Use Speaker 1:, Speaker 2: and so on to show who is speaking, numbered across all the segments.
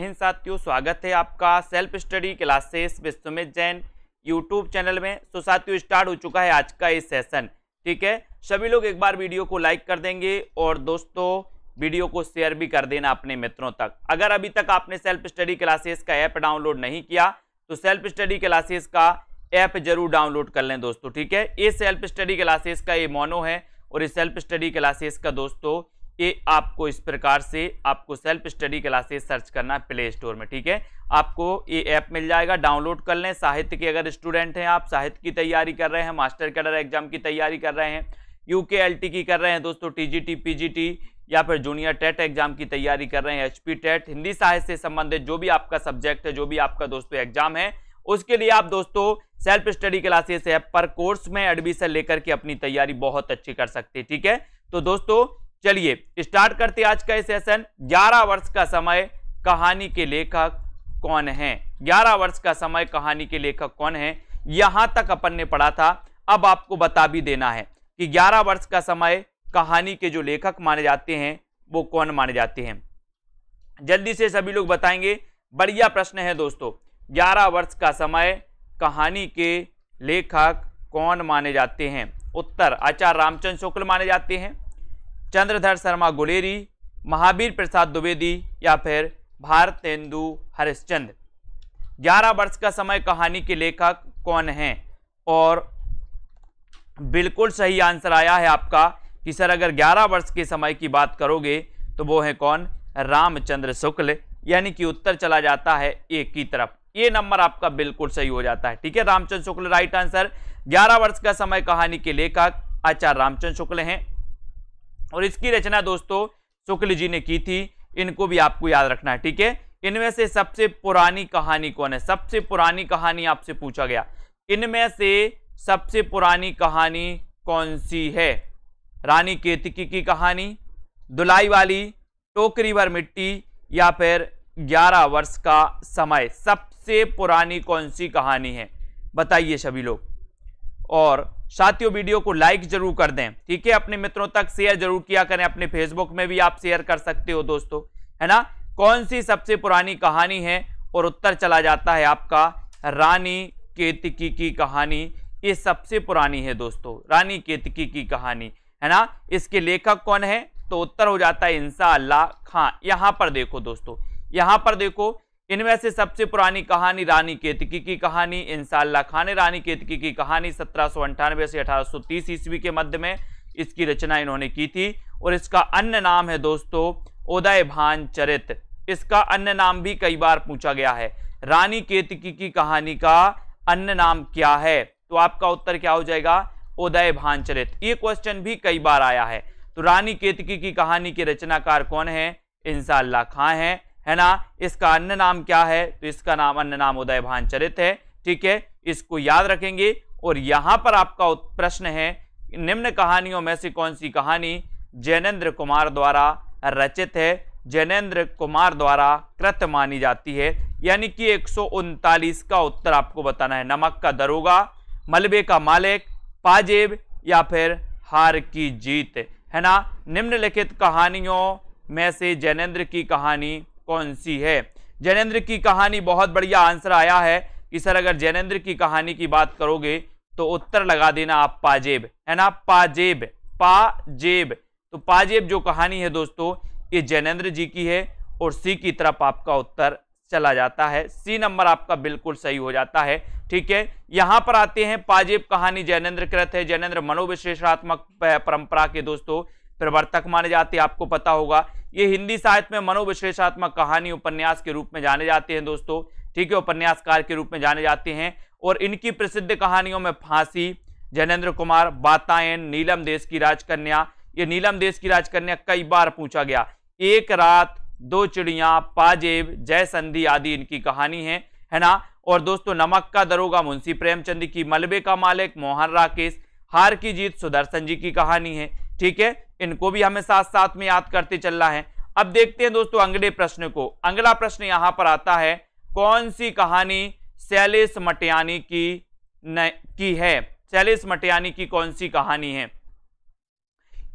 Speaker 1: हिंद साथियों स्वागत है आपका self study classes Vishwamit Jain YouTube channel में तो साथियों स्टार्ट हो चुका है आज का ये सेशन ठीक है सभी लोग एक बार वीडियो को लाइक कर देंगे और दोस्तों वीडियो को शेयर भी कर देना अपने मित्रों तक अगर अभी तक आपने सेल्फ स्टडी क्लासेस का ऐप डाउनलोड नहीं किया तो सेल्फ स्टडी क्लासेस का ऐप जरूर डाउनलोड कर लें दोस्तों ठीक है ये सेल्फ स्टडी क्लासेस का ये मोनो है और इस सेल्फ स्टडी क्लासेस का दोस्तों कि आपको इस प्रकार से आपको सेल्फ स्टडी क्लासेस सर्च करना प्ले स्टोर में ठीक है आपको ये ऐप मिल जाएगा डाउनलोड कर लें साहित्य के अगर स्टूडेंट हैं आप साहित्य की तैयारी कर रहे हैं मास्टर कैडर एग्जाम की तैयारी कर रहे हैं यू के एल टी की कर रहे हैं दोस्तों T G T P G T या फिर जूनियर टेट एग्जाम की तैयारी कर रहे हैं एच पी टेट हिंदी साहित्य से संबंधित जो भी आपका सब्जेक्ट है जो भी आपका दोस्तों एग्जाम है उसके लिए आप दोस्तों सेल्फ स्टडी क्लासेस ऐप पर कोर्स में एडमिशन लेकर के अपनी तैयारी बहुत अच्छी कर सकते हैं ठीक है तो दोस्तों चलिए स्टार्ट करते आज का ये सेशन 11 वर्ष का समय कहानी के लेखक कौन है 11 वर्ष का समय कहानी के लेखक कौन है यहां तक अपन ने पढ़ा था अब आपको बता भी देना है कि 11 वर्ष का समय कहानी के जो लेखक माने जाते हैं वो कौन माने जाते हैं जल्दी से सभी लोग बताएंगे बढ़िया प्रश्न है दोस्तों 11 वर्ष का समय कहानी के लेखक कौन माने जाते हैं उत्तर आचार्य रामचंद्र शुक्ल माने जाते हैं चंद्रधर शर्मा गुलेरी महावीर प्रसाद द्विवेदी या फिर भारतेंदु हरिश्चंद्र ग्यारह वर्ष का समय कहानी के लेखक कौन हैं और बिल्कुल सही आंसर आया है आपका कि सर अगर 11 वर्ष के समय की बात करोगे तो वो है कौन रामचंद्र शुक्ल यानी कि उत्तर चला जाता है एक की तरफ ये नंबर आपका बिल्कुल सही हो जाता है ठीक है रामचंद्र शुक्ल राइट आंसर 11 वर्ष का समय कहानी के लेखक आचार्य रामचंद्र शुक्ल हैं और इसकी रचना दोस्तों शुक्ल जी ने की थी इनको भी आपको याद रखना है ठीक है इनमें से सबसे पुरानी कहानी कौन है सबसे पुरानी कहानी आपसे पूछा गया इनमें से सबसे पुरानी कहानी कौन सी है रानी केतकी की कहानी दुलाई वाली टोकरी भर मिट्टी या फिर 11 वर्ष का समय सबसे पुरानी कौन सी कहानी है बताइए सभी लोग और साथियों वीडियो को लाइक जरूर कर दें ठीक है अपने मित्रों तक शेयर जरूर किया करें अपने फेसबुक में भी आप शेयर कर सकते हो दोस्तों है ना कौन सी सबसे पुरानी कहानी है और उत्तर चला जाता है आपका रानी केतकी की कहानी ये सबसे पुरानी है दोस्तों रानी केतकी की कहानी है ना इसके लेखक कौन है तो उत्तर हो जाता है इंसा अल्लाह खां यहाँ पर देखो दोस्तों यहाँ पर देखो इनमें से सबसे पुरानी कहानी रानी केतकी की कहानी इंसाला खान रानी केतकी की कहानी सत्रह अंठानवे से अठारह सौ तीस ईस्वी के मध्य में इसकी रचना इन्होंने की थी और इसका अन्य नाम है दोस्तों उदय भान चरित इसका अन्य नाम भी कई बार पूछा गया है रानी केतकी की कहानी का अन्य नाम क्या है तो आपका उत्तर क्या हो जाएगा उदय भान चरित ये क्वेश्चन भी कई बार आया है तो रानी केतकी की कहानी के रचनाकार कौन है इंसाला खां हैं है ना इसका अन्य नाम क्या है तो इसका नाम अन्य नाम उदय भान चरित है ठीक है इसको याद रखेंगे और यहाँ पर आपका प्रश्न है निम्न कहानियों में से कौन सी कहानी जैनेन्द्र कुमार द्वारा रचित है जैनेन्द्र कुमार द्वारा कृत मानी जाती है यानी कि एक का उत्तर आपको बताना है नमक का दरोगा मलबे का मालिक पाजेब या फिर हार की जीत है ना निम्नलिखित कहानियों में से जैनेन्द्र की कहानी कौन सी है जैनेन्द्र की कहानी बहुत बढ़िया आंसर आया है कि सर अगर जैनेन्द्र की कहानी की बात करोगे तो उत्तर लगा देना आप पाजेब है ना पाजेब पाजेब तो पाजेब जो कहानी है दोस्तों ये जैनेन्द्र जी की है और सी की तरफ आपका उत्तर चला जाता है सी नंबर आपका बिल्कुल सही हो जाता है ठीक है यहां पर आते हैं पाजेब कहानी जैनेन्द्र कृत है जैनेन्द्र मनोविश्लेषणात्मक परंपरा के दोस्तों प्रवर्तक माने जाते आपको पता होगा ये हिंदी साहित्य में मनोविश्लेषात्मक कहानी उपन्यास के रूप में जाने जाते हैं दोस्तों ठीक है उपन्यासकार के रूप में जाने जाते हैं और इनकी प्रसिद्ध कहानियों में फांसी जनेन्द्र कुमार बातायन नीलम देश की राजकन्या ये नीलम देश की राजकन्या कई बार पूछा गया एक रात दो चिड़िया पाजेब जय संधि आदि इनकी कहानी है है ना और दोस्तों नमक का दरोगा मुंशी प्रेमचंद की मलबे का मालिक मोहन राकेश हार की जीत सुदर्शन जी की कहानी है ठीक है इनको भी हमें साथ साथ में याद करते चलना है अब देखते हैं दोस्तों अगले प्रश्न को अगला प्रश्न यहां पर आता है कौन सी कहानी शैलेश मटियानी की न, की है शैलेश मटियानी की कौन सी कहानी है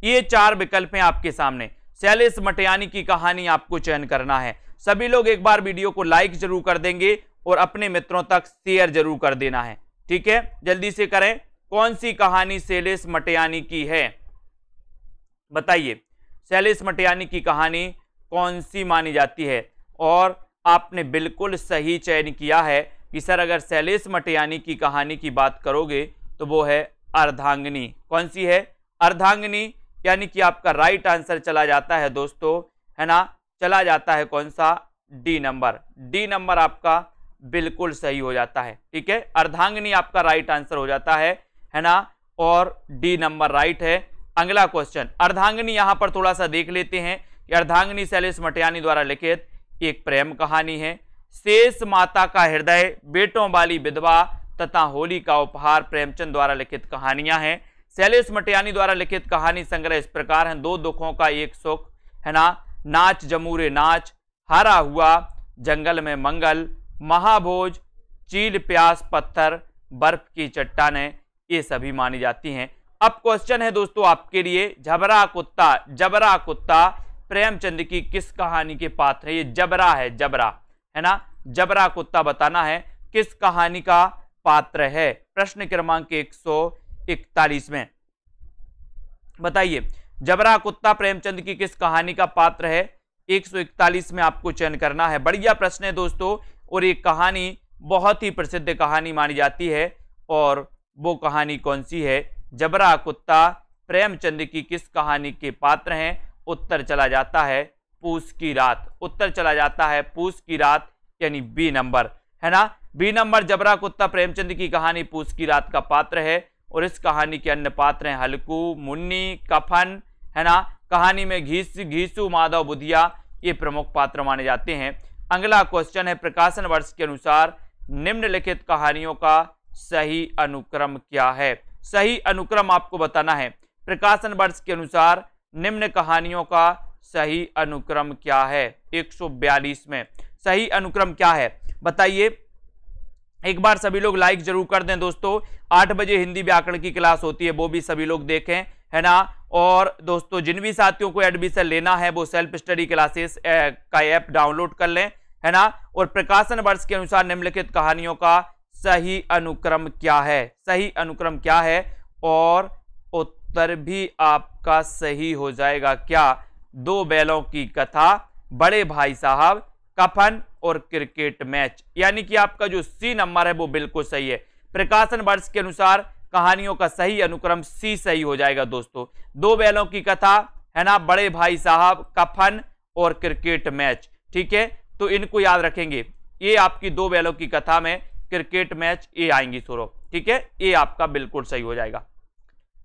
Speaker 1: ये चार विकल्प हैं आपके सामने शैलेश मटियानी की कहानी आपको चयन करना है सभी लोग एक बार वीडियो को लाइक जरूर कर देंगे और अपने मित्रों तक शेयर जरूर कर देना है ठीक है जल्दी से करें कौन सी कहानी शैलेश मटियानी की है बताइए शैलेश मटियानी की कहानी कौन सी मानी जाती है और आपने बिल्कुल सही चयन किया है कि सर अगर शैलेश मटियानी की कहानी की बात करोगे तो वो है अर्धांगनी कौन सी है अर्धांगनी यानी कि आपका राइट आंसर चला जाता है दोस्तों है ना चला जाता है कौन सा डी नंबर डी नंबर आपका बिल्कुल सही हो जाता है ठीक है अर्धांगनी आपका राइट आंसर हो जाता है है ना और डी नंबर राइट है अगला क्वेश्चन अर्धांगनी यहां पर थोड़ा सा देख लेते हैं कि अर्धांगनी शैलेश मटियानी द्वारा लिखित एक प्रेम कहानी है शेष माता का हृदय बेटों वाली विधवा तथा होली का उपहार प्रेमचंद द्वारा लिखित कहानियां हैं शैलेश मटियानी द्वारा लिखित कहानी संग्रह इस प्रकार हैं दो दुखों का एक सुख है ना नाच जमूरे नाच हरा हुआ जंगल में मंगल महाभोज चील प्यास पत्थर बर्फ की चट्टाने ये सभी मानी जाती हैं अब क्वेश्चन है दोस्तों आपके लिए जबरा कुत्ता जबरा कुत्ता प्रेमचंद की किस कहानी के पात्र है ये जबरा है जबरा है ना जबरा कुत्ता बताना है किस कहानी का पात्र है प्रश्न क्रमांक एक सौ इकतालीस में बताइए जबरा कुत्ता प्रेमचंद की किस कहानी का पात्र है 141 में आपको चयन करना है बढ़िया प्रश्न है दोस्तों और ये कहानी बहुत ही प्रसिद्ध कहानी मानी जाती है और वो कहानी कौन सी है जबरा कुत्ता प्रेमचंद की किस कहानी के पात्र हैं उत्तर चला जाता है पूस की रात उत्तर चला जाता है पूस की रात यानी बी नंबर है ना बी नंबर जबरा कुत्ता प्रेमचंद की कहानी पूस की रात का पात्र है और इस कहानी के अन्य पात्र हैं हल्कू मुन्नी कफन है ना कहानी में घीस घीसू माधव बुधिया ये प्रमुख पात्र माने जाते हैं अगला क्वेश्चन है प्रकाशन वर्ष के अनुसार निम्नलिखित कहानियों का सही अनुक्रम क्या है सही अनुक्रम आपको बताना है प्रकाशन वर्ष के अनुसार निम्न कहानियों का सही अनुक्रम क्या है 142 में सही अनुक्रम क्या है बताइए एक बार सभी लोग लाइक जरूर कर दें दोस्तों आठ बजे हिंदी व्याकरण की क्लास होती है वो भी सभी लोग देखें है ना और दोस्तों जिन भी साथियों को एडमिशन लेना है वो सेल्फ स्टडी क्लासेस का ऐप डाउनलोड कर लें है ना और प्रकाशन वर्ष के अनुसार निम्नलिखित कहानियों का सही अनुक्रम क्या है सही अनुक्रम क्या है और उत्तर भी आपका सही हो जाएगा क्या दो बैलों की कथा बड़े भाई साहब कफन और क्रिकेट मैच यानी कि आपका जो सी नंबर है वो बिल्कुल सही है प्रकाशन वर्ष के अनुसार कहानियों का सही अनुक्रम सी सही हो जाएगा दोस्तों दो बैलों की कथा है ना बड़े भाई साहब कफन और क्रिकेट मैच ठीक है तो इनको याद रखेंगे ये आपकी दो बैलों की कथा में क्रिकेट मैच ए आएंगी सौरभ ठीक है ए आपका बिल्कुल सही हो जाएगा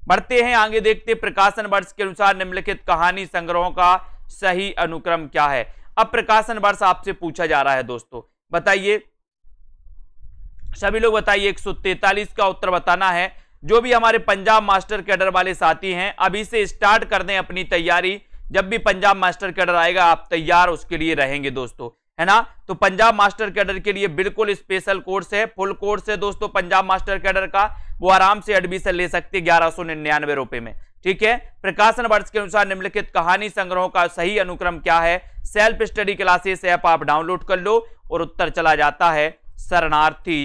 Speaker 1: बढ़ते हैं आगे देखते प्रकाशन वर्ष के अनुसार निम्नलिखित कहानी संग्रहों का सही अनुक्रम क्या है अब प्रकाशन वर्ष आपसे पूछा जा रहा है दोस्तों बताइए सभी लोग बताइए एक का उत्तर बताना है जो भी हमारे पंजाब मास्टर कैडर वाले साथी हैं अभी से स्टार्ट कर दें अपनी तैयारी जब भी पंजाब मास्टर कैडर आएगा आप तैयार उसके लिए रहेंगे दोस्तों है ना तो पंजाब मास्टर कैडर के लिए बिल्कुल स्पेशल कोर्स है फुल कोर्स है दोस्तों पंजाब मास्टर कैडर का वो आराम से एडमिशन ले सकते हैं ग्यारह सौ निन्यानवे रुपए में ठीक है प्रकाशन वर्ष के अनुसार निम्नलिखित कहानी संग्रहों का सही अनुक्रम क्या है सेल्फ स्टडी क्लासेस ऐप आप डाउनलोड कर लो और उत्तर चला जाता है शरणार्थी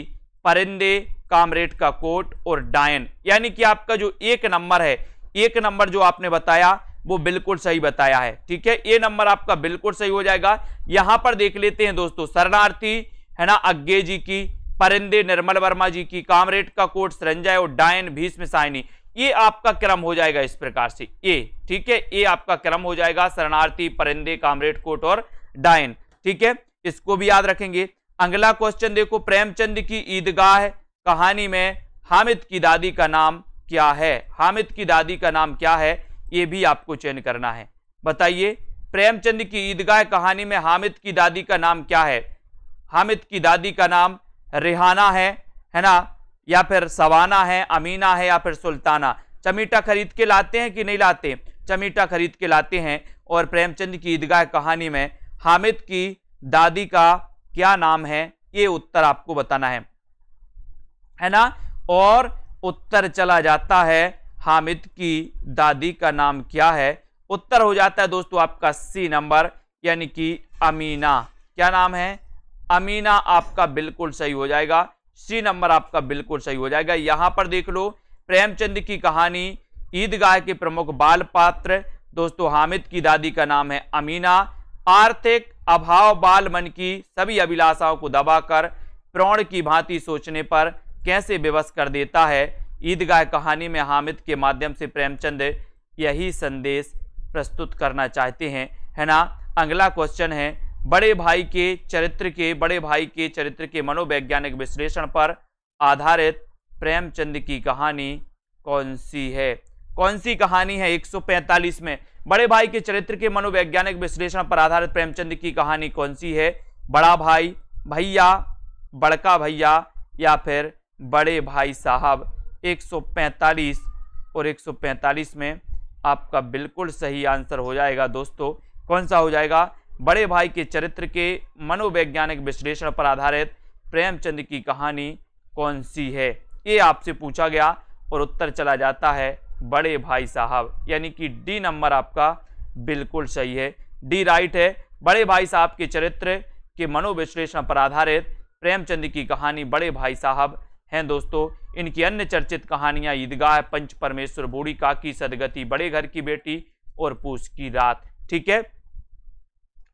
Speaker 1: परिंदे कामरेड का कोट और डायन यानी कि आपका जो एक नंबर है एक नंबर जो आपने बताया वो बिल्कुल सही बताया है ठीक है ये नंबर आपका बिल्कुल सही हो जाएगा यहां पर देख लेते हैं दोस्तों शरणार्थी है ना अज्ञे जी की परिंदे निर्मल वर्मा जी की कामरेड का कोट सरंजय उड्डायन भीष्म सायनी ये आपका क्रम हो जाएगा इस प्रकार से ये ठीक है ये आपका क्रम हो जाएगा शरणार्थी परिंदे कामरेड कोट और डायन ठीक है इसको भी याद रखेंगे अगला क्वेश्चन देखो प्रेमचंद की ईदगाह कहानी में हामिद की दादी का नाम क्या है हामिद की दादी का नाम क्या है ये भी आपको चयन करना है बताइए प्रेमचंद की ईदगाह कहानी में हामिद की दादी का नाम क्या है हामिद की दादी का नाम रिहाना है है ना या फिर सवाना है अमीना है या फिर सुल्ताना चमीटा खरीद के लाते हैं कि नहीं लाते चमीटा खरीद के लाते हैं और प्रेमचंद की ईदगाह कहानी में हामिद की दादी का क्या नाम है ये उत्तर आपको बताना है है ना और उत्तर चला जाता है हामिद की दादी का नाम क्या है उत्तर हो जाता है दोस्तों आपका सी नंबर यानी कि अमीना क्या नाम है अमीना आपका बिल्कुल सही हो जाएगा सी नंबर आपका बिल्कुल सही हो जाएगा यहाँ पर देख लो प्रेमचंद की कहानी ईदगाह के प्रमुख बाल पात्र दोस्तों हामिद की दादी का नाम है अमीना आर्थिक अभाव बाल मन की सभी अभिलाषाओं को दबाकर प्रौण की भांति सोचने पर कैसे विवश कर देता है ईदगाह कहानी में हामिद के माध्यम से प्रेमचंद यही संदेश प्रस्तुत करना चाहते हैं है ना अगला क्वेश्चन है बड़े भाई के चरित्र के बड़े भाई के चरित्र के मनोवैज्ञानिक विश्लेषण पर आधारित प्रेमचंद की कहानी कौन सी है कौन सी कहानी है 145 में बड़े भाई के चरित्र के मनोवैज्ञानिक विश्लेषण पर आधारित प्रेमचंद की कहानी कौन सी है बड़ा भाई भैया बड़का भैया या फिर बड़े भाई साहब 145 और 145 में आपका बिल्कुल सही आंसर हो जाएगा दोस्तों कौन सा हो जाएगा बड़े भाई के चरित्र के मनोवैज्ञानिक विश्लेषण पर आधारित प्रेमचंद की कहानी कौन सी है ये आपसे पूछा गया और उत्तर चला जाता है बड़े भाई साहब यानी कि डी नंबर आपका बिल्कुल सही है डी राइट है बड़े भाई साहब के चरित्र के मनोविश्लेषण पर आधारित प्रेमचंद की कहानी बड़े भाई साहब हैं दोस्तों इनकी अन्य चर्चित कहानियां ईदगाह पंच परमेश्वर बूढ़ी काकी सदगति बड़े घर की बेटी और पूछ की रात ठीक है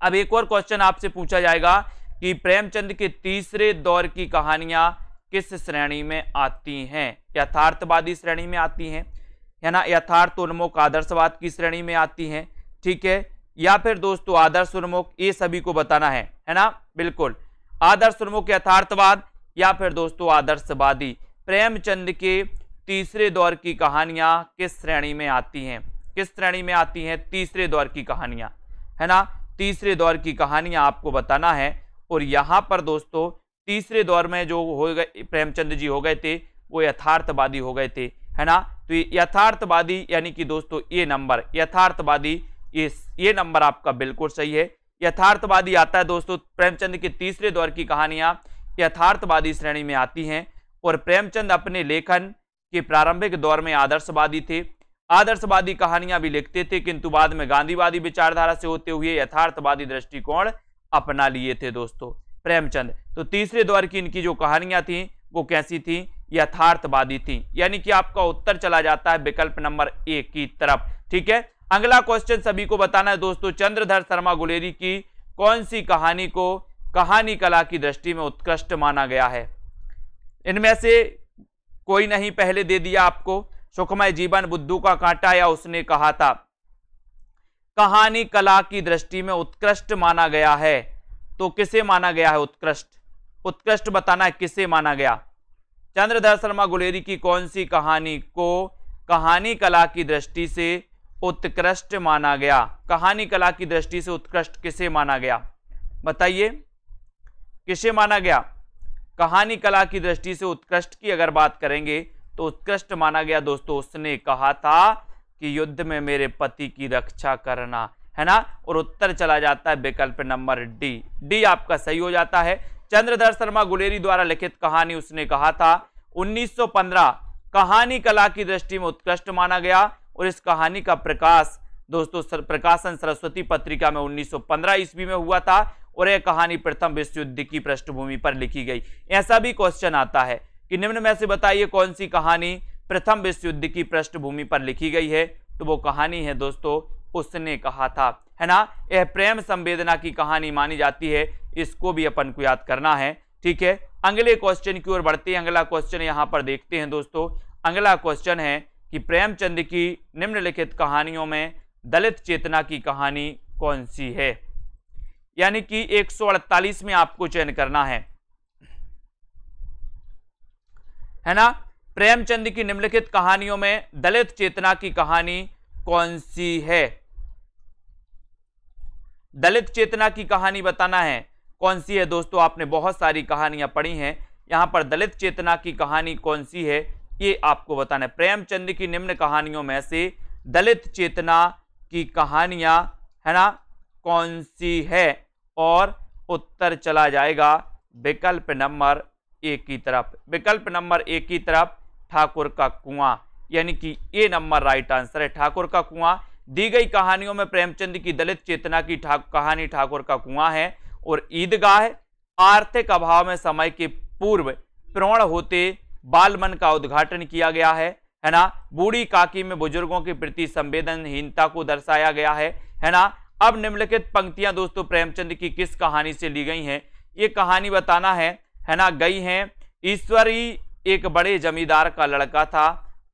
Speaker 1: अब एक और क्वेश्चन आपसे पूछा जाएगा कि प्रेमचंद के तीसरे दौर की कहानियां किस श्रेणी में आती हैं यथार्थवादी श्रेणी में आती हैं है ना यथार्थ उन्मुख आदर्शवाद की श्रेणी में आती हैं ठीक है या फिर दोस्तों आदर्श उन्मुख ये सभी को बताना है है ना बिल्कुल आदर्श उन्मुख यथार्थवाद या फिर दोस्तों आदर्शवादी प्रेमचंद के तीसरे दौर की कहानियाँ किस श्रेणी में आती हैं किस श्रेणी में आती हैं तीसरे दौर की कहानियाँ है ना तीसरे दौर की कहानियाँ आपको बताना है और यहाँ पर दोस्तों तीसरे दौर में जो हो गए प्रेमचंद जी हो गए थे वो यथार्थवादी हो गए थे है ना तो ये यथार्थवादी यानी कि दोस्तों ये नंबर यथार्थवादी ये ये नंबर आपका बिल्कुल सही है यथार्थवादी आता है दोस्तों प्रेमचंद के तीसरे दौर की कहानियाँ यथार्थवादी श्रेणी में आती हैं और प्रेमचंद अपने लेखन के प्रारंभिक दौर में आदर्शवादी थे आदर्शवादी कहानियां भी लिखते थे किंतु बाद में गांधीवादी विचारधारा से होते हुए यथार्थवादी दृष्टिकोण अपना लिए थे दोस्तों प्रेमचंद तो तीसरे दौर की इनकी जो कहानियां थी वो कैसी थी यथार्थवादी थी यानी कि आपका उत्तर चला जाता है विकल्प नंबर एक की तरफ ठीक है अगला क्वेश्चन सभी को बताना है दोस्तों चंद्रधर शर्मा गुलेरी की कौन सी कहानी को कहानी कला की दृष्टि में उत्कृष्ट माना गया है इनमें से कोई नहीं पहले दे दिया आपको सुखमय जीवन बुद्धू का कांटा या उसने कहा था कहानी कला की दृष्टि में उत्कृष्ट माना गया है तो किसे माना गया है उत्कृष्ट उत्कृष्ट बताना किसे माना गया चंद्रधर शर्मा गुलेरी की कौन सी कहानी को कहानी कला की दृष्टि से उत्कृष्ट माना गया कहानी कला की दृष्टि से उत्कृष्ट किसे माना गया बताइए किसे माना गया कहानी कला की दृष्टि से उत्कृष्ट की अगर बात करेंगे तो उत्कृष्ट माना गया दोस्तों उसने कहा था कि युद्ध में मेरे पति की रक्षा करना है ना और उत्तर चला जाता है विकल्प नंबर डी डी आपका सही हो जाता है चंद्रधर शर्मा गुलेरी द्वारा लिखित कहानी उसने कहा था 1915 कहानी कला की दृष्टि में उत्कृष्ट माना गया और इस कहानी का प्रकाश दोस्तों सर प्रकाशन सरस्वती पत्रिका में 1915 ईस्वी में हुआ था और यह कहानी प्रथम विश्व युद्ध की पृष्ठभूमि पर लिखी गई ऐसा भी क्वेश्चन आता है कि निम्न में से बताइए कौन सी कहानी प्रथम विश्व युद्ध की पृष्ठभूमि पर लिखी गई है तो वो कहानी है दोस्तों उसने कहा था है ना यह प्रेम संवेदना की कहानी मानी जाती है इसको भी अपन को याद करना है ठीक है अगले क्वेश्चन की ओर बढ़ते हैं अगला क्वेश्चन यहाँ पर देखते हैं दोस्तों अगला क्वेश्चन है कि प्रेमचंद की निम्नलिखित कहानियों में दलित चेतना की कहानी कौन सी है यानी कि 148 में आपको चयन करना है है ना प्रेमचंद की निम्नलिखित कहानियों में दलित चेतना की कहानी कौन सी है दलित चेतना की कहानी बताना है कौन सी है दोस्तों आपने बहुत सारी कहानियां पढ़ी हैं यहां पर दलित चेतना की कहानी कौन सी है ये आपको बताना है प्रेमचंद की निम्न कहानियों में से दलित चेतना की कहानियाँ है ना कौन सी है और उत्तर चला जाएगा विकल्प नंबर ए की तरफ विकल्प नंबर ए की तरफ ठाकुर का कुआं यानी कि ए नंबर राइट आंसर है ठाकुर का कुआं दी गई कहानियों में प्रेमचंद की दलित चेतना की था, कहानी ठाकुर का कुआं है और ईदगाह आर्थिक अभाव में समय के पूर्व प्रौण होते बालमन का उद्घाटन किया गया है है ना बूढ़ी काकी में बुजुर्गों के प्रति संवेदनहीनता को दर्शाया गया है है ना अब निम्नलिखित पंक्तियां दोस्तों प्रेमचंद की किस कहानी से ली गई हैं ये कहानी बताना है है ना गई हैं ईश्वरी एक बड़े जमींदार का लड़का था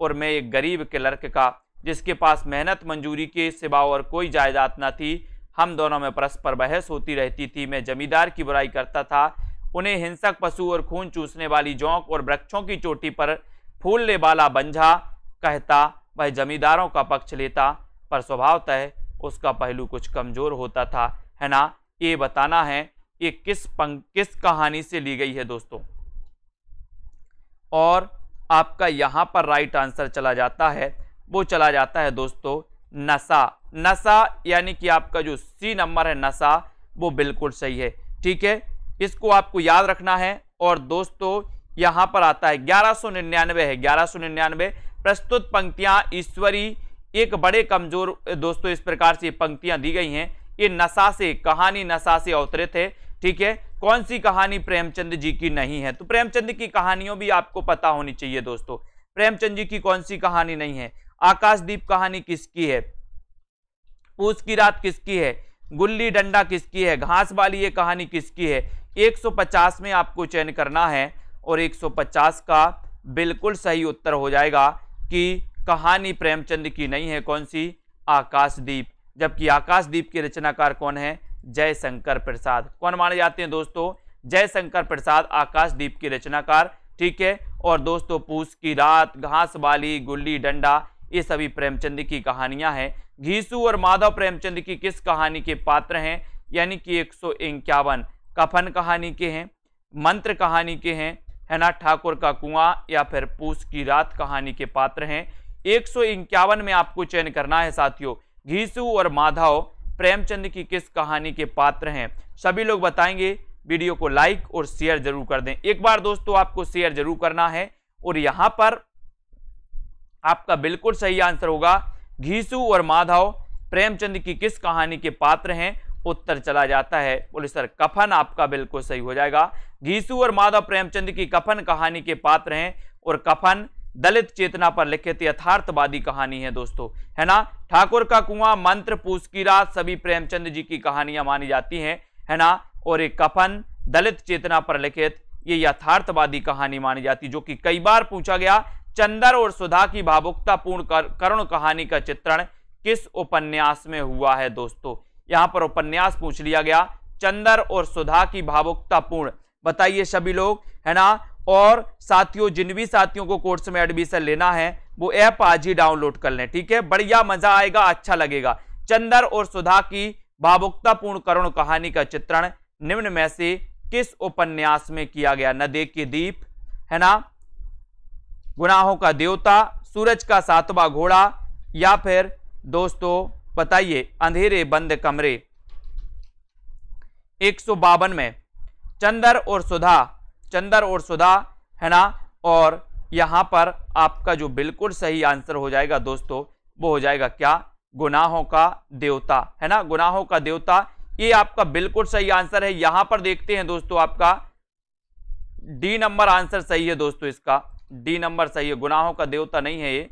Speaker 1: और मैं एक गरीब क्लर्क का जिसके पास मेहनत मंजूरी के सिवा और कोई जायदाद न थी हम दोनों में परस्पर बहस होती रहती थी मैं जमींदार की बुराई करता था उन्हें हिंसक पशु और खून चूसने वाली जौक और वृक्षों की चोटी पर फूलने वाला बंझा कहता वह जमींदारों का पक्ष लेता पर स्वभावतः उसका पहलू कुछ कमज़ोर होता था है ना ये बताना है ये किस पंग किस कहानी से ली गई है दोस्तों और आपका यहाँ पर राइट आंसर चला जाता है वो चला जाता है दोस्तों नशा नशा यानी कि आपका जो सी नंबर है नशा वो बिल्कुल सही है ठीक है इसको आपको याद रखना है और दोस्तों यहां पर आता है ग्यारह सौ निन्यानवे है ग्यारह सौ निन्यानवे प्रस्तुत पंक्तियां ईश्वरी एक बड़े कमजोर दोस्तों इस प्रकार से पंक्तियां दी गई हैं ये नशा से कहानी नशा से अवतरित है ठीक है कौन सी कहानी प्रेमचंद जी की नहीं है तो प्रेमचंद की कहानियों भी आपको पता होनी चाहिए दोस्तों प्रेमचंद जी की कौन सी कहानी नहीं है आकाशदीप कहानी किसकी है पूछ की रात किसकी है गुल्ली डंडा किसकी है घास वाली ये कहानी किसकी है 150 में आपको चयन करना है और 150 का बिल्कुल सही उत्तर हो जाएगा कि कहानी प्रेमचंद की नहीं है कौन सी आकाशदीप जबकि आकाशदीप के रचनाकार कौन है जयशंकर प्रसाद कौन माने जाते हैं दोस्तों जयशंकर प्रसाद आकाशदीप के रचनाकार ठीक है और दोस्तों पूस की रात घास बाली गुल्ली डंडा ये सभी प्रेमचंद की कहानियां हैं घीसू और माधव प्रेमचंद की किस कहानी के पात्र हैं यानी कि एक कफन कहानी के हैं मंत्र कहानी के हैं है ना ठाकुर का कुआं या फिर पूस की रात कहानी के पात्र हैं एक में आपको चयन करना है साथियों घीसु और माधव प्रेमचंद की किस कहानी के पात्र हैं सभी लोग बताएंगे वीडियो को लाइक और शेयर जरूर कर दें एक बार दोस्तों आपको शेयर जरूर करना है और यहाँ पर आपका बिल्कुल सही आंसर होगा घीसु और माधव प्रेमचंद की किस कहानी के पात्र हैं उत्तर चला जाता है बोले सर कफन आपका बिल्कुल सही हो जाएगा घीसू और माधव प्रेमचंद की कफन कहानी के पात्र हैं और कफन दलित चेतना पर लिखित यथार्थवादी कहानी है दोस्तों है ना ठाकुर का कुआं मंत्र पूस की रात सभी प्रेमचंद जी की कहानियां मानी जाती हैं है ना और एक कफन दलित चेतना पर लिखित ये यथार्थवादी कहानी मानी जाती जो कि कई बार पूछा गया चंदर और सुधा की पूर्ण कर, करुण कहानी का चित्रण किस उपन्यास में हुआ है दोस्तों यहां पर उपन्यास पूछ लिया गया चंदर और सुधा की भावुकता पूर्ण बताइए सभी लोग है ना और साथियों जिन भी साथियों को कोर्स में एडमिशन लेना है वो ऐप आज ही डाउनलोड कर लें ठीक है बढ़िया मजा आएगा अच्छा लगेगा चंदर और सुधा की भावुकतापूर्ण करुण कहानी का चित्रण निम्न में से किस उपन्यास में किया गया नदे के दीप है ना गुनाहों का देवता सूरज का सातवा घोड़ा या फिर दोस्तों बताइए अंधेरे बंद कमरे एक में चंदर और सुधा चंदर और सुधा है ना और यहाँ पर आपका जो बिल्कुल सही आंसर हो जाएगा दोस्तों वो हो जाएगा क्या गुनाहों का देवता है ना गुनाहों का देवता ये आपका बिल्कुल सही आंसर है यहाँ पर देखते हैं दोस्तों आपका डी नंबर आंसर सही है दोस्तों इसका डी नंबर सही है गुनाहों का देवता नहीं है ये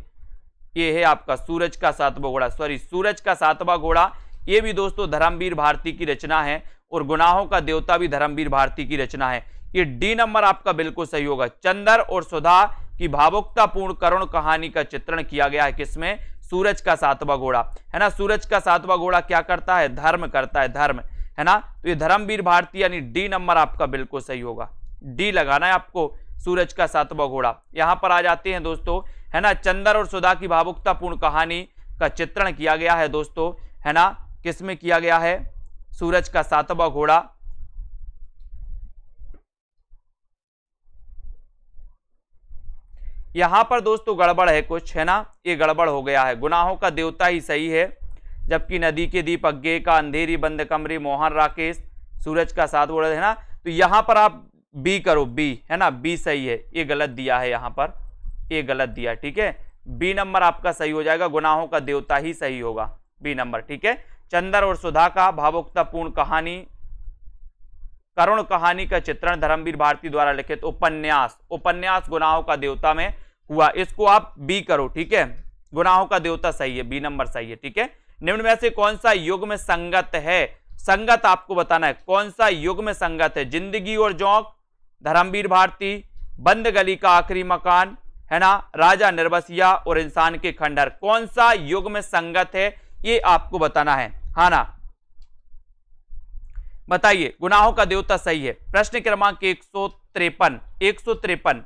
Speaker 1: ये है आपका सूरज का सातवा घोड़ा सॉरी सूरज का सातवा घोड़ा ये भी दोस्तों धर्मवीर भारती की रचना है और गुनाहों का देवता भी धर्मवीर भारती की रचना है ये डी नंबर आपका बिल्कुल सही होगा चंदर और सुधा की भावुकतापूर्ण करुण कहानी का चित्रण किया गया है किसमें सूरज का सातवा घोड़ा है ना सूरज का सातवा घोड़ा क्या करता है धर्म करता है धर्म है ना तो ये धर्मवीर भारती यानी डी नंबर आपका बिल्कुल सही होगा डी लगाना है आपको सूरज का सातवा घोड़ा यहां पर आ जाते हैं दोस्तों है ना चंदर और सुधा की भावुकतापूर्ण कहानी का चित्रण किया गया है दोस्तों है ना किसमें किया गया है सूरज का सातवा घोड़ा यहां पर दोस्तों गड़बड़ है कुछ है ना ये गड़बड़ हो गया है गुनाहों का देवता ही सही है जबकि नदी के दीप अज्ञे का अंधेरी बंद कमरे मोहन राकेश सूरज का साथ वर्ड है ना तो यहाँ पर आप बी करो बी है ना बी सही है ये गलत दिया है यहाँ पर ए गलत दिया ठीक है बी नंबर आपका सही हो जाएगा गुनाहों का देवता ही सही होगा बी नंबर ठीक है चंदर और सुधा का भावुकतापूर्ण कहानी करुण कहानी का चित्रण धर्मवीर भारती द्वारा लिखित उपन्यास उपन्यास गुनाहों का देवता में हुआ इसको आप बी करो ठीक है गुनाहों का देवता सही है बी नंबर सही है ठीक है निम्न में से कौन सा युग में संगत है संगत आपको बताना है कौन सा युग में संगत है जिंदगी और जौक धर्मवीर भारती बंद गली का आखिरी मकान है ना राजा निर्वसिया और इंसान के खंडर कौन सा युग में संगत है ये आपको बताना है हा ना बताइए गुनाहों का देवता सही है प्रश्न क्रमांक एक सौ त्रेपन एक सौ त्रेपन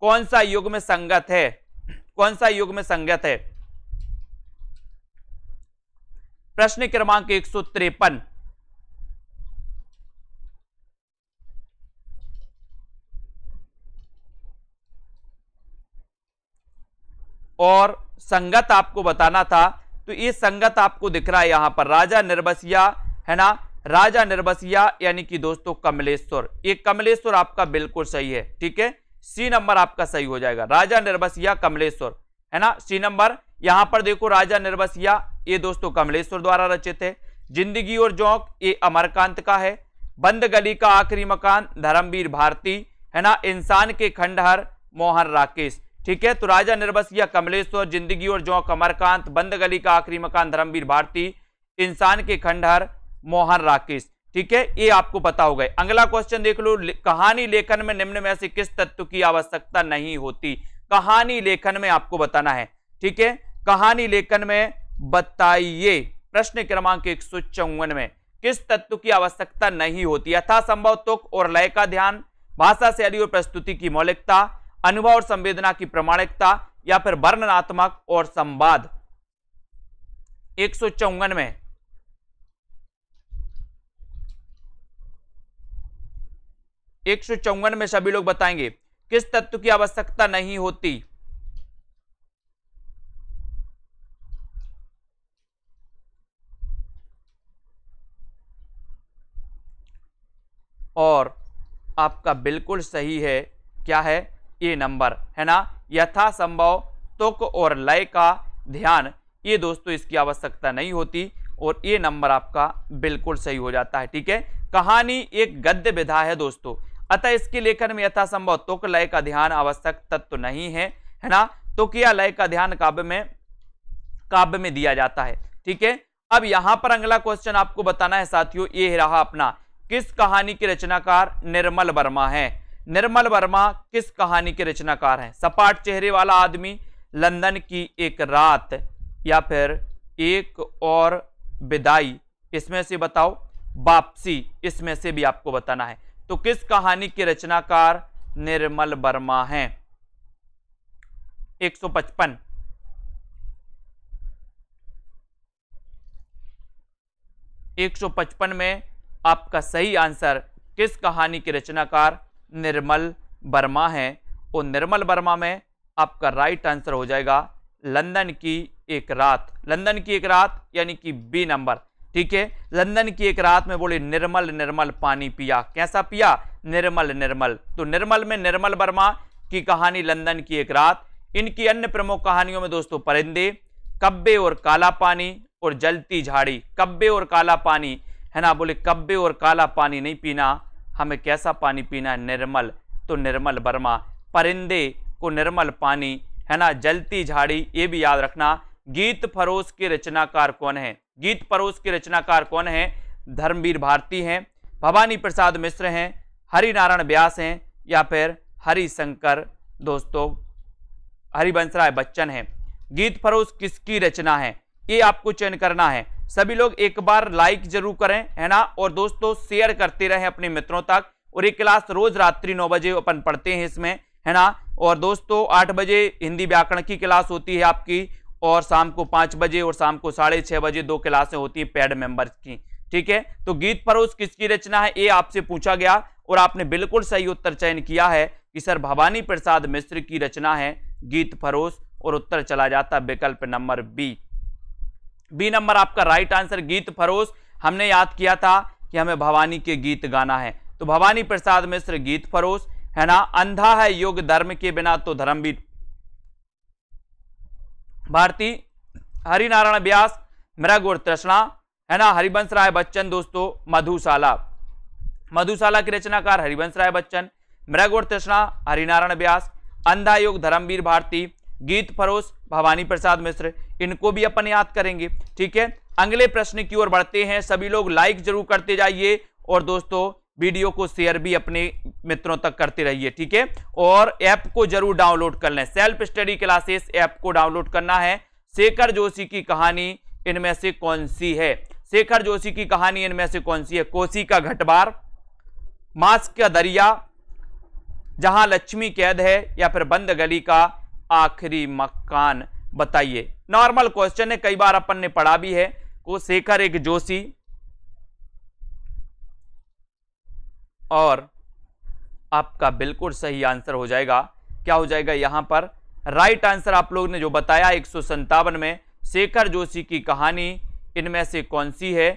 Speaker 1: कौन सा युग में संगत है कौन सा युग में संगत है प्रश्न क्रमांक एक सौ त्रेपन और संगत आपको बताना था तो ये संगत आपको दिख रहा है यहाँ पर राजा निर्बसिया है ना राजा निर्बसिया यानी कि दोस्तों कमलेश्वर ये कमलेश्वर आपका बिल्कुल सही है ठीक है सी नंबर आपका सही हो जाएगा राजा निर्बसिया कमलेश्वर है ना सी नंबर यहाँ पर देखो राजा निर्बसिया ये दोस्तों कमलेश्वर द्वारा रचित है जिंदगी और जौक ये अमरकांत का है बंद गली का आखिरी मकान धर्मवीर भारती है ना इंसान के खंडहर मोहन राकेश ठीक है तो राजा निर्बसिया कमलेश्वर जिंदगी और जो कमरकांत बंद गली का आखिरी मकान धर्मवीर भारती इंसान के खंडहर मोहन राकेश ठीक है ये आपको पता हो गए अगला क्वेश्चन देख लो कहानी लेखन में निम्न में से किस तत्व की आवश्यकता नहीं होती कहानी लेखन में आपको बताना है ठीक है कहानी लेखन में बताइए प्रश्न क्रमांक एक सौ चौवन में किस तत्व की आवश्यकता नहीं होती यथासंभव तुक और लय का ध्यान भाषा शैली और प्रस्तुति की मौलिकता अनुभव और संवेदना की प्रमाणिकता या फिर वर्णनात्मक और संवाद एक में एक सौ चौवन में सभी लोग बताएंगे किस तत्व की आवश्यकता नहीं होती और आपका बिल्कुल सही है क्या है ये नंबर है ना यथासंभव तुक और लय का ध्यान ये दोस्तों इसकी आवश्यकता नहीं होती और ये नंबर आपका बिल्कुल सही हो जाता है ठीक है कहानी एक गद्य विधा है दोस्तों अतः इसके लेखन में यथासंभव तुक लय का ध्यान आवश्यक तत्व नहीं है है ना तुक या लय का ध्यान काव्य में काव्य में दिया जाता है ठीक है अब यहां पर अगला क्वेश्चन आपको बताना है साथियों ये रहा अपना किस कहानी के रचनाकार निर्मल वर्मा है निर्मल वर्मा किस कहानी के रचनाकार हैं सपाट चेहरे वाला आदमी लंदन की एक रात या फिर एक और विदाई इसमें से बताओ वापसी इसमें से भी आपको बताना है तो किस कहानी के रचनाकार निर्मल वर्मा हैं 155 155 में आपका सही आंसर किस कहानी के रचनाकार निर्मल वर्मा हैं और निर्मल वर्मा में आपका राइट आंसर हो जाएगा लंदन की एक रात लंदन की एक रात यानी कि बी नंबर ठीक है लंदन की एक रात में बोले निर्मल निर्मल पानी पिया कैसा पिया निर्मल निर्मल तो निर्मल में निर्मल वर्मा की कहानी लंदन की एक रात इनकी अन्य प्रमुख कहानियों में दोस्तों परिंदे कब्बे और काला पानी और जलती झाड़ी कब्बे और काला पानी है ना बोले कब्बे और काला पानी नहीं पीना हमें कैसा पानी पीना है निर्मल तो निर्मल वर्मा परिंदे को निर्मल पानी है ना जलती झाड़ी ये भी याद रखना गीत फरोस के रचनाकार कौन है गीत फरोस के रचनाकार कौन है धर्मवीर भारती हैं भवानी प्रसाद मिश्र हैं हरिनारायण व्यास हैं या फिर हरिशंकर दोस्तों हरिवंश राय बच्चन हैं गीत फरोस किसकी रचना है ये आपको चयन करना है सभी लोग एक बार लाइक जरूर करें है ना और दोस्तों शेयर करते रहें अपने मित्रों तक और ये क्लास रोज रात्रि नौ बजे अपन पढ़ते हैं इसमें है ना और दोस्तों आठ बजे हिंदी व्याकरण की क्लास होती है आपकी और शाम को पाँच बजे और शाम को साढ़े छः बजे दो क्लासें होती है पेड मेंबर्स की ठीक है तो गीत परोस किसकी रचना है ये आपसे पूछा गया और आपने बिल्कुल सही उत्तर चयन किया है कि सर भवानी प्रसाद मिश्र की रचना है गीत फरोश और उत्तर चला जाता विकल्प नंबर बी बी नंबर आपका राइट आंसर गीत फरोस हमने याद किया था कि हमें भवानी के गीत गाना है तो भवानी प्रसाद मिश्र गीत फरोस है ना अंधा है योग धर्म के बिना तो धर्म भी भारती हरिनारायण व्यास मृग और तृष्णा है ना हरिवंश राय बच्चन दोस्तों मधुशाला मधुशाला के रचनाकार हरिवंश राय बच्चन मृग और तृष्णा हरिनारायण व्यास अंधा योग धर्मवीर भारती गीत फरोश भवानी प्रसाद मिश्र इनको भी अपन याद करेंगे ठीक है अगले प्रश्न की ओर बढ़ते हैं सभी लोग लाइक जरूर करते जाइए और दोस्तों वीडियो को शेयर भी अपने मित्रों तक करते रहिए ठीक है और ऐप को जरूर डाउनलोड कर लें सेल्फ स्टडी क्लासेस ऐप को डाउनलोड करना है शेखर जोशी की कहानी इनमें से कौन सी है शेखर जोशी की कहानी इनमें से कौन सी है कोसी का घटबार मास्क का दरिया जहां लक्ष्मी कैद है या फिर बंद गली का आखिरी मकान बताइए नॉर्मल क्वेश्चन है कई बार अपन ने पढ़ा भी है को शेखर एक जोशी और आपका बिल्कुल सही आंसर हो जाएगा क्या हो जाएगा यहां पर राइट आंसर आप लोग ने जो बताया एक में शेखर जोशी की कहानी इनमें से कौन सी है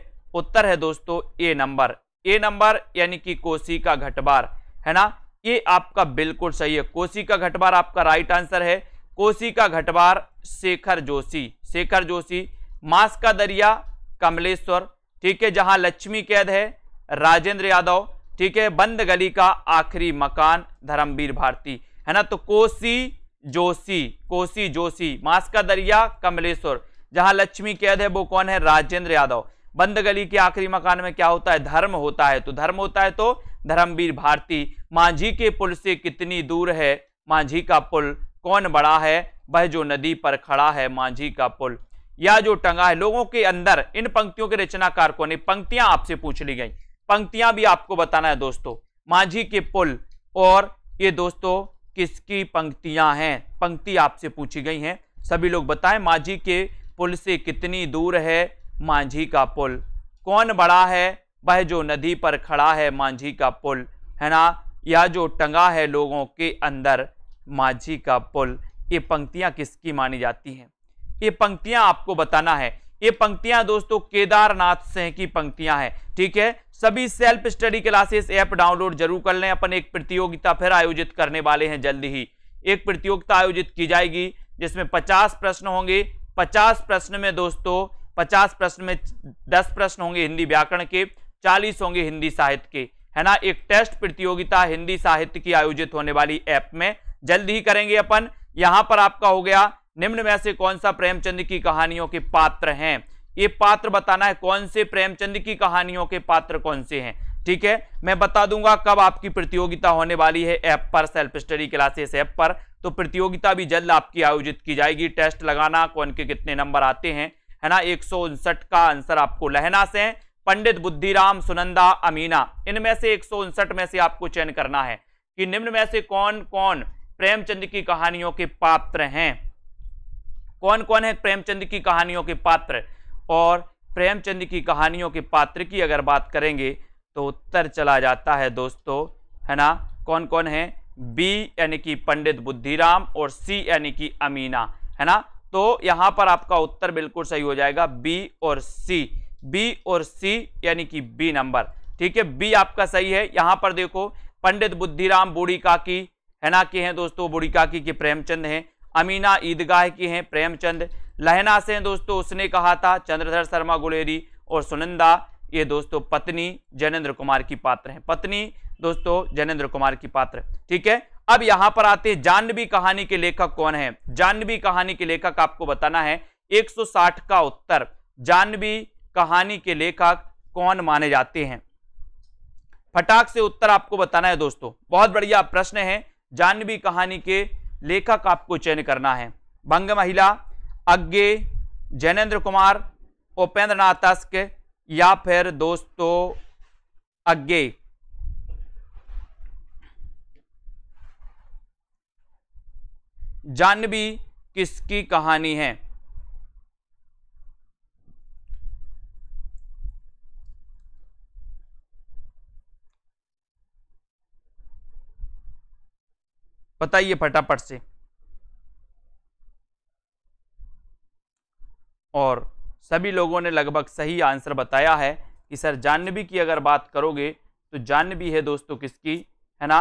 Speaker 1: उत्तर है दोस्तों ए नंबर ए नंबर यानी कि कोसी का घटबार है ना ये आपका बिल्कुल सही है कोसी का घटबार आपका राइट आंसर है कोसी का घटवार शेखर जोशी शेखर जोशी मांस का दरिया कमलेश्वर ठीक है जहां लक्ष्मी कैद है राजेंद्र यादव ठीक है बंद गली का आखिरी मकान धर्मवीर भारती है ना तो कोसी जोशी कोसी जोशी मांस का दरिया कमलेश्वर जहां लक्ष्मी कैद है वो कौन है राजेंद्र यादव बंद गली के आखिरी मकान में क्या होता है धर्म होता है तो धर्म होता है तो धर्मवीर भारती मांझी के पुल से कितनी दूर है मांझी का पुल कौन बड़ा है वह जो नदी पर खड़ा है मांझी का पुल या जो टंगा है लोगों के अंदर इन पंक्तियों के रचनाकारकों ने पंक्तियां आपसे पूछ ली गई पंक्तियां भी आपको बताना है दोस्तों मांझी के पुल और ये दोस्तों किसकी पंक्तियां हैं पंक्ति आपसे पूछी गई हैं सभी लोग बताएं मांझी के पुल से कितनी दूर है मांझी का पुल कौन बड़ा है वह जो नदी पर खड़ा है मांझी का पुल है ना या जो टंगा है लोगों के अंदर माझी का पुल ये पंक्तियां किसकी मानी जाती हैं ये पंक्तियां आपको बताना है ये पंक्तियां दोस्तों केदारनाथ सिंह की पंक्तियां हैं ठीक है सभी self study classes app download जरूर कर लें अपन एक प्रतियोगिता फिर आयोजित करने वाले हैं जल्दी ही एक प्रतियोगिता आयोजित की जाएगी जिसमें पचास प्रश्न होंगे पचास प्रश्न में दोस्तों पचास प्रश्न में दस प्रश्न होंगे हिंदी व्याकरण के चालीस होंगे हिंदी साहित्य के है ना एक टेस्ट प्रतियोगिता हिंदी साहित्य की आयोजित होने वाली ऐप में जल्द ही करेंगे अपन यहां पर आपका हो गया निम्न में से कौन सा प्रेमचंद की कहानियों के पात्र हैं ये पात्र बताना है कौन से प्रेमचंद की कहानियों के पात्र कौन से हैं ठीक है मैं बता दूंगा कब आपकी प्रतियोगिता होने वाली है ऐप पर सेल्फ स्टडी क्लासेस ऐप पर तो प्रतियोगिता भी जल्द आपकी आयोजित की जाएगी टेस्ट लगाना कौन के कितने नंबर आते हैं है ना एक का आंसर आपको लहना से पंडित बुद्धिराम सुनंदा अमीना इनमें से एक में से आपको चयन करना है कि निम्न में से कौन कौन प्रेमचंद की कहानियों के पात्र हैं कौन कौन है प्रेमचंद की कहानियों के पात्र और प्रेमचंद की कहानियों के पात्र की अगर बात करेंगे तो उत्तर चला जाता है दोस्तों है ना कौन कौन है बी यानी कि पंडित बुद्धिराम और सी यानी कि अमीना है ना तो यहाँ पर आपका उत्तर बिल्कुल सही हो जाएगा बी और सी बी और सी यानी कि बी नंबर ठीक है बी आपका सही है यहाँ पर देखो पंडित बुद्धिराम बूढ़ी काकी हैना के हैं दोस्तों बुड़ीकाकी के प्रेमचंद हैं अमीना ईदगाह की हैं प्रेमचंद लहना से हैं दोस्तों उसने कहा था चंद्रधर शर्मा गुलेरी और सुनंदा ये दोस्तों पत्नी जनेन्द्र कुमार की पात्र हैं पत्नी दोस्तों जनेन्द्र कुमार की पात्र ठीक है अब यहां पर आते हैं जानवी कहानी के लेखक कौन है जाह्नवी कहानी के लेखक आपको बताना है 160 का उत्तर जानवी कहानी के लेखक कौन माने जाते हैं फटाक से उत्तर आपको बताना है दोस्तों बहुत बढ़िया प्रश्न है जानवी कहानी के लेखक आपको चयन करना है भंग महिला अज्ञे जैनेन्द्र कुमार उपेंद्र नाथ या फिर दोस्तों अज्ञे जानवी किसकी कहानी है बताइए फटाफट से और सभी लोगों ने लगभग सही आंसर बताया है कि सर जाह्नवी की अगर बात करोगे तो जाह्नवी है दोस्तों किसकी है ना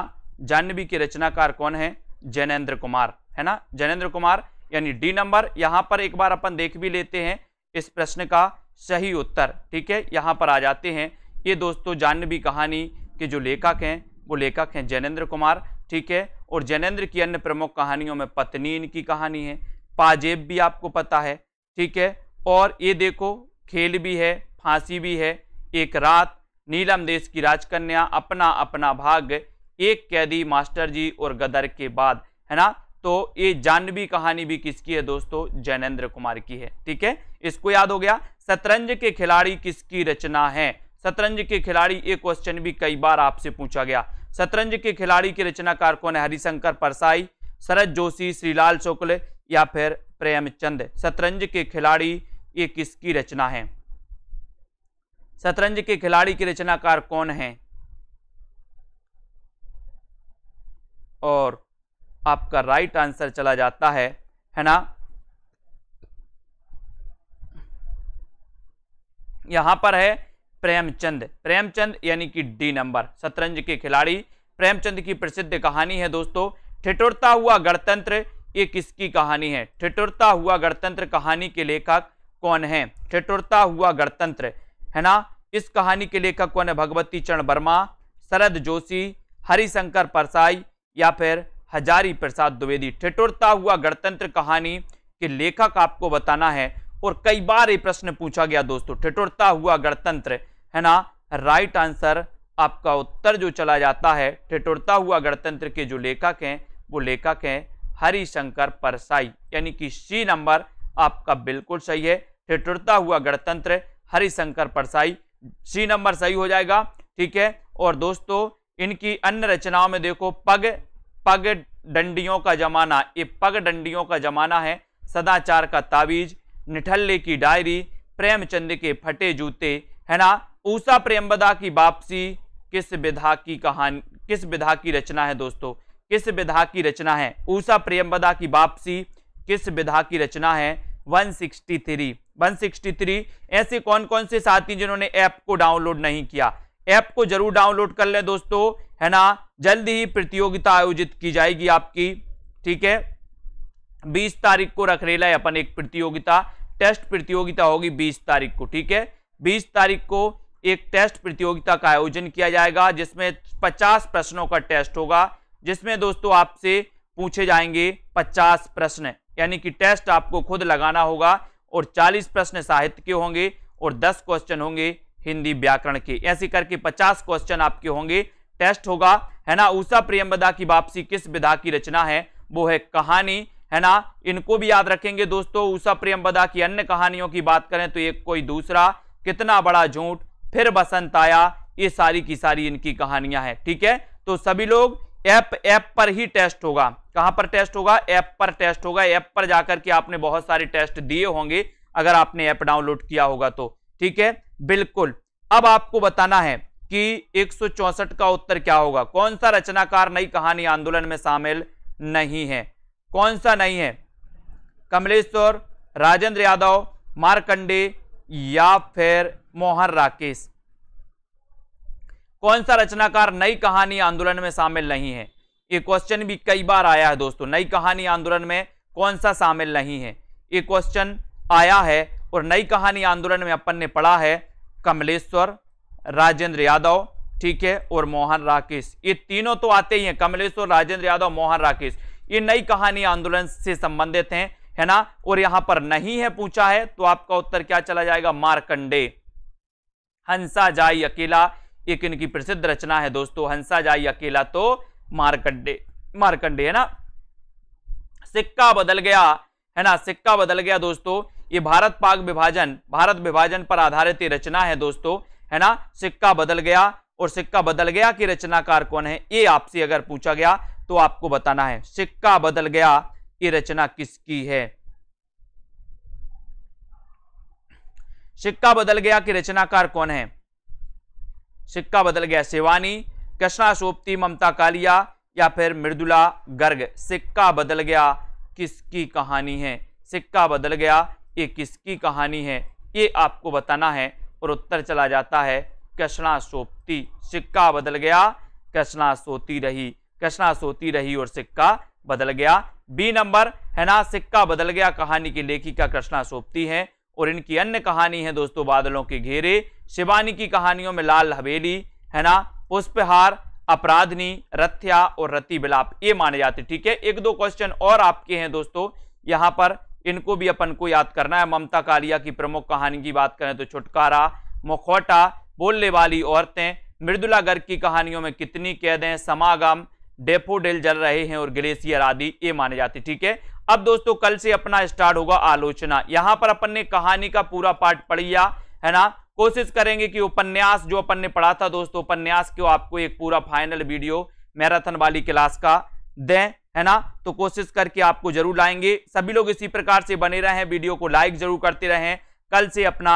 Speaker 1: जाह्नवी के रचनाकार कौन है जैनेन्द्र कुमार है ना जैनेन्द्र कुमार यानी डी नंबर यहाँ पर एक बार अपन देख भी लेते हैं इस प्रश्न का सही उत्तर ठीक है यहाँ पर आ जाते हैं ये दोस्तों जाह्नवी कहानी के जो लेखक हैं वो लेखक हैं जैनेन्द्र कुमार ठीक है और जैनेन्द्र की अन्य प्रमुख कहानियों में पत्नी इनकी कहानी है पाजेब भी आपको पता है ठीक है और ये देखो खेल भी है फांसी भी है एक रात नीलम देश की राजकन्या अपना अपना भाग एक कैदी मास्टर जी और गदर के बाद है ना तो ये जानवी कहानी भी किसकी है दोस्तों जैनेन्द्र कुमार की है ठीक है इसको याद हो गया शतरंज के खिलाड़ी किसकी रचना है शतरंज के खिलाड़ी ये क्वेश्चन भी कई बार आपसे पूछा गया शतरंज के खिलाड़ी के रचनाकार कौन है हरिशंकर परसाई शरद जोशी श्रीलाल शुक्ल या फिर प्रेमचंद शतरंज के खिलाड़ी ये किसकी रचना है शतरंज के खिलाड़ी के रचनाकार कौन है और आपका राइट आंसर चला जाता है है ना यहां पर है प्रेमचंद प्रेमचंद यानी कि डी नंबर शतरंज के खिलाड़ी प्रेमचंद की प्रसिद्ध कहानी है दोस्तों ठिठुरता हुआ गणतंत्र ये किसकी कहानी है ठिठुरता हुआ गणतंत्र कहानी के लेखक कौन है ठिठुरता हुआ गणतंत्र है ना इस कहानी के लेखक कौन है भगवती चरण वर्मा शरद जोशी हरिशंकर परसाई या फिर हजारी प्रसाद द्विवेदी ठिठुरता हुआ गणतंत्र कहानी के लेखक आपको बताना है और कई बार ये प्रश्न पूछा गया दोस्तों ठिठुरता हुआ गणतंत्र है ना राइट आंसर आपका उत्तर जो चला जाता है ठिठुरता हुआ गणतंत्र के जो लेखक हैं वो लेखक हैं हरिशंकर परसाई यानी कि सी नंबर आपका बिल्कुल सही है ठिठुरता हुआ गणतंत्र हरिशंकर परसाई सी नंबर सही हो जाएगा ठीक है और दोस्तों इनकी अन्य रचनाओं में देखो पग पग डंडियों का जमाना ये पग डंडियों का जमाना है सदाचार का तावीज निठल्ले की डायरी प्रेमचंद के फटे जूते है ना ऊषा प्रेमबदा की वापसी किस विधा की कहानी किस विधा की रचना है दोस्तों किस विधा की रचना है ऊषा प्रेमबदा की वापसी किस विधा की रचना है 163 163 ऐसे कौन कौन से साथी जिन्होंने ऐप को डाउनलोड नहीं किया ऐप को जरूर डाउनलोड कर लें दोस्तों है ना जल्द ही प्रतियोगिता आयोजित की जाएगी आपकी ठीक है 20 तारीख को रख रेला है अपन एक प्रतियोगिता टेस्ट प्रतियोगिता होगी 20 तारीख को ठीक है 20 तारीख को एक टेस्ट प्रतियोगिता का आयोजन किया जाएगा जिसमें 50 प्रश्नों का टेस्ट होगा जिसमें दोस्तों आपसे पूछे जाएंगे 50 प्रश्न यानी कि टेस्ट आपको खुद लगाना होगा और 40 प्रश्न साहित्य के होंगे और 10 क्वेश्चन होंगे हिंदी व्याकरण के ऐसे करके 50 क्वेश्चन आपके होंगे टेस्ट होगा है ना ऊषा प्रियमदा की वापसी किस विधा की रचना है वो है कहानी है ना इनको भी याद रखेंगे दोस्तों ऊषा प्रियमदा की अन्य कहानियों की बात करें तो एक कोई दूसरा कितना बड़ा झूठ फिर बसंत आया ये सारी की सारी इनकी कहानियां हैं ठीक है तो सभी लोग ऐप ऐप पर ही टेस्ट होगा कहां पर टेस्ट होगा ऐप पर टेस्ट होगा ऐप पर जाकर के आपने बहुत सारे टेस्ट दिए होंगे अगर आपने ऐप डाउनलोड किया होगा तो ठीक है बिल्कुल अब आपको बताना है कि एक का उत्तर क्या होगा कौन सा रचनाकार नई कहानी आंदोलन में शामिल नहीं है कौन सा नहीं है कमलेश्वर राजेंद्र यादव मारकंडे या फिर मोहन राकेश कौन सा रचनाकार नई कहानी आंदोलन में शामिल नहीं है ये क्वेश्चन भी कई बार आया है दोस्तों नई कहानी आंदोलन में कौन सा शामिल नहीं है ये क्वेश्चन आया है और नई कहानी आंदोलन में अपन ने पढ़ा है कमलेश्वर राजेंद्र यादव ठीक है और मोहन राकेश ये तीनों तो आते ही हैं कमलेश्वर राजेंद्र यादव मोहन राकेश ये नई कहानी आंदोलन से संबंधित हैं है ना और यहां पर नहीं है पूछा है तो आपका उत्तर क्या चला जाएगा मार्कंडे हंसा जाई अकेला एक इनकी प्रसिद्ध रचना है दोस्तों हंसा जाई अकेला तो मारकंडे मारकंडे है ना सिक्का बदल गया है ना सिक्का बदल गया दोस्तों ये भारत पाक विभाजन भारत विभाजन पर आधारित ये रचना है दोस्तों है ना सिक्का बदल गया और सिक्का बदल गया कि रचनाकार कौन है ये आपसे अगर पूछा गया तो आपको बताना है सिक्का बदल गया ये रचना किसकी है सिक्का बदल गया कि रचनाकार कौन है सिक्का बदल गया शिवानी कृष्णा सोपती ममता कालिया या फिर मृदुला गर्ग सिक्का बदल गया किसकी कहानी है सिक्का बदल गया ये किसकी कहानी है ये आपको बताना है और उत्तर चला जाता है कृष्णा सोपती सिक्का बदल गया कृष्णा सोती रही कृष्णा सोती रही और सिक्का बदल गया बी नंबर है ना सिक्का बदल गया कहानी की लेखिका कृष्णा सोपती है और इनकी अन्य कहानी है दोस्तों बादलों के घेरे शिवानी की कहानियों में लाल हवेली है ना पुष्पहार अपराधनी रथ्या और रति बिलाप ये माने जाते ठीक है एक दो क्वेश्चन और आपके हैं दोस्तों यहाँ पर इनको भी अपन को याद करना है ममता कालिया की प्रमुख कहानी की बात करें तो छुटकारा मुखौटा बोलने वाली औरतें मृदुला गर्ग की कहानियों में कितनी कैदें समागम डेफोडिल जल रहे हैं और ग्लेशियर आदि ये माने जाते ठीक है अब दोस्तों कल से अपना स्टार्ट होगा आलोचना यहां पर अपन ने कहानी का पूरा पार्ट पढ़िया है ना कोशिश करेंगे कि उपन्यास जो अपन ने पढ़ा था दोस्तों उपन्यास को आपको एक पूरा फाइनल वीडियो मैराथन वाली क्लास का दें है ना तो कोशिश करके आपको जरूर लाएंगे सभी लोग इसी प्रकार से बने रहें वीडियो को लाइक जरूर करते रहें कल से अपना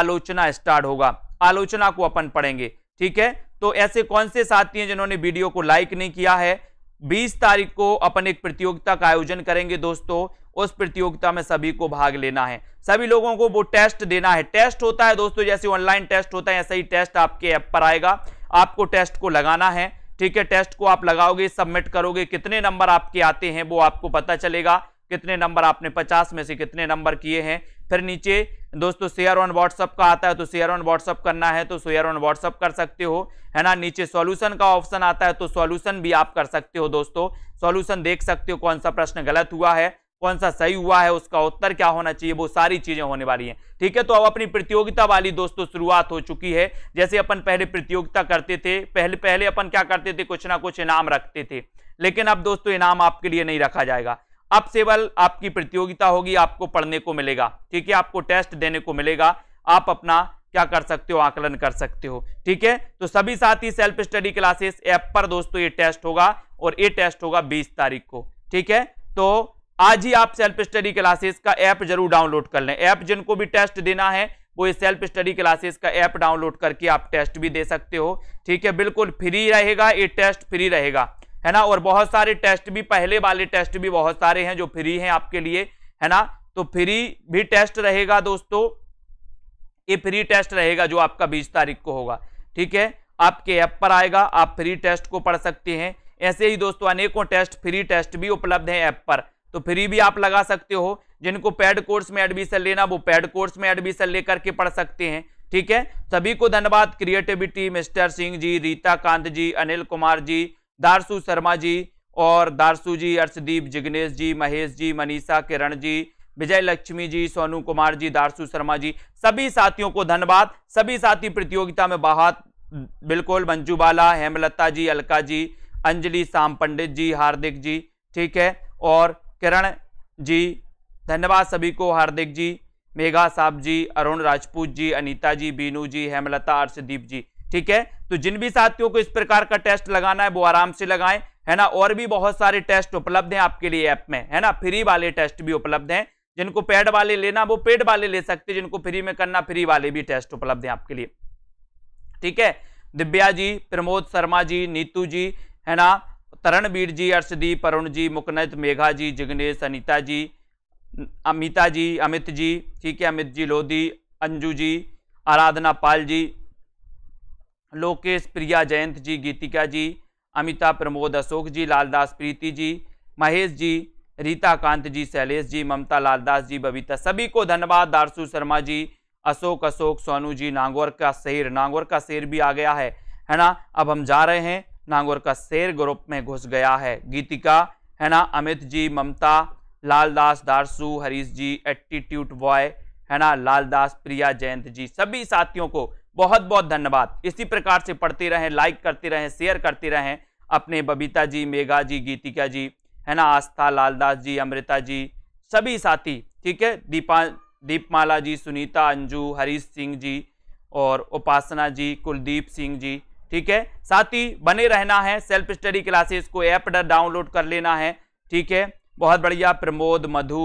Speaker 1: आलोचना स्टार्ट होगा आलोचना को अपन पढ़ेंगे ठीक है तो ऐसे कौन से साथी हैं जिन्होंने वीडियो को लाइक नहीं किया है बीस तारीख को अपन एक प्रतियोगिता का आयोजन करेंगे दोस्तों उस प्रतियोगिता में सभी को भाग लेना है सभी लोगों को वो टेस्ट देना है टेस्ट होता है दोस्तों जैसे ऑनलाइन टेस्ट होता है ऐसा ही टेस्ट आपके ऐप पर आएगा आपको टेस्ट को लगाना है ठीक है टेस्ट को आप लगाओगे सबमिट करोगे कितने नंबर आपके आते हैं वो आपको पता चलेगा कितने नंबर आपने पचास में से कितने नंबर किए हैं फिर नीचे दोस्तों शेयर ऑन व्हाट्सअप का आता है तो शेयर ऑन व्हाट्सअप करना है तो शेयर ऑन व्हाट्सअप कर सकते हो है ना नीचे सॉल्यूशन का ऑप्शन आता है तो सॉल्यूशन भी आप कर सकते हो दोस्तों सॉल्यूशन देख सकते हो कौन सा प्रश्न गलत हुआ है कौन सा सही हुआ है उसका उत्तर क्या होना चाहिए वो सारी चीजें होने वाली हैं ठीक है तो अब अपनी प्रतियोगिता वाली दोस्तों शुरुआत हो चुकी है जैसे अपन पहले प्रतियोगिता करते थे पहले पहले अपन क्या करते थे कुछ ना कुछ इनाम रखते थे लेकिन अब दोस्तों इनाम आपके लिए नहीं रखा जाएगा अब सेवल आपकी प्रतियोगिता होगी आपको पढ़ने को मिलेगा ठीक है आपको टेस्ट देने को मिलेगा आप अपना क्या कर सकते हो आकलन कर सकते हो ठीक है तो सभी साथी सेल्फ स्टडी क्लासेस ऐप पर दोस्तों ये टेस्ट होगा और ये टेस्ट होगा बीस तारीख को ठीक है तो आज ही आप सेल्फ स्टडी क्लासेस का ऐप जरूर डाउनलोड कर लें ऐप जिनको भी टेस्ट देना है वो ये सेल्फ स्टडी क्लासेस का ऐप डाउनलोड करके आप टेस्ट भी दे सकते हो ठीक है बिल्कुल फ्री रहेगा ये टेस्ट फ्री रहेगा है ना और बहुत सारे टेस्ट भी पहले वाले टेस्ट भी बहुत सारे हैं जो फ्री हैं आपके लिए है ना तो फ्री भी टेस्ट रहेगा दोस्तों ये फ्री टेस्ट रहेगा जो आपका बीस तारीख को होगा ठीक है आपके ऐप पर आएगा आप फ्री टेस्ट को पढ़ सकते हैं ऐसे ही दोस्तों अनेकों टेस्ट फ्री टेस्ट भी उपलब्ध हैं ऐप पर तो फ्री भी आप लगा सकते हो जिनको पैड कोर्स में एडमिशन लेना वो पैड कोर्स में एडमिशन लेकर के पढ़ सकते हैं ठीक है सभी को धन्यवाद क्रिएटिविटी मिस्टर सिंह जी रीता कांत जी अनिल कुमार जी दारसू शर्मा जी और दारसू जी अर्शदीप जिग्नेश जी महेश जी मनीषा किरण जी विजय लक्ष्मी जी सोनू कुमार जी दारसू शर्मा जी सभी साथियों को धन्यवाद सभी साथी प्रतियोगिता में बहुत बिल्कुल मंजू बाला हेमलता जी अलका जी अंजलि साम पंडित जी हार्दिक जी ठीक है और किरण जी धन्यवाद सभी को हार्दिक जी मेघा साहब जी अरुण राजपूत जी अनीता जी बीनू जी हेमलता अर्शदीप जी ठीक है तो जिन भी साथियों को इस प्रकार का टेस्ट लगाना है वो आराम से लगाएं है ना और भी बहुत सारे टेस्ट उपलब्ध हैं आपके लिए ऐप में है ना फ्री वाले टेस्ट भी उपलब्ध हैं जिनको पेड वाले लेना वो पेड वाले ले सकते हैं जिनको फ्री में करना फ्री वाले भी टेस्ट उपलब्ध हैं आपके लिए ठीक है दिव्या जी प्रमोद शर्मा जी नीतू जी है ना तरणवीर जी अर्षदीप अरुण जी मुकनत मेघा जी जिग्नेश अनिता जी अमिता जी अमित जी ठीक है अमित जी लोधी अंजू जी आराधना पाल जी लोकेश प्रिया जयंत जी गीतिका जी अमिता प्रमोद अशोक जी लालदास प्रीति जी महेश जी रीता कांत जी शैलेश जी ममता लालदास जी बबीता सभी को धन्यवाद दारसू शर्मा जी अशोक अशोक सोनू जी नांगौर का शेर नांगौर का शेर भी आ गया है है ना अब हम जा रहे हैं नांगौर का शेर ग्रुप में घुस गया है गीतिका है ना अमित जी ममता लालदास दारसू हरीश जी एट्टीट्यूट बॉय है ना लालदास प्रिया जयंत जी सभी साथियों को बहुत बहुत धन्यवाद इसी प्रकार से पढ़ते रहें लाइक करते रहें शेयर करते रहें अपने बबीता जी मेघा जी गीतिका जी है ना आस्था लालदास जी अमृता जी सभी साथी ठीक है दीपा दीपमाला जी सुनीता अंजू हरीश सिंह जी और उपासना जी कुलदीप सिंह जी ठीक है साथ ही बने रहना है सेल्फ स्टडी क्लासेस को ऐप डाउनलोड कर लेना है ठीक है बहुत बढ़िया प्रमोद मधु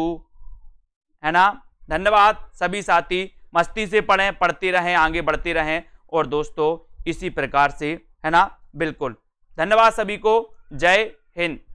Speaker 1: है ना धन्यवाद सभी साथी मस्ती से पढ़ें पढ़ते रहें आगे बढ़ते रहें और दोस्तों इसी प्रकार से है ना बिल्कुल धन्यवाद सभी को जय हिंद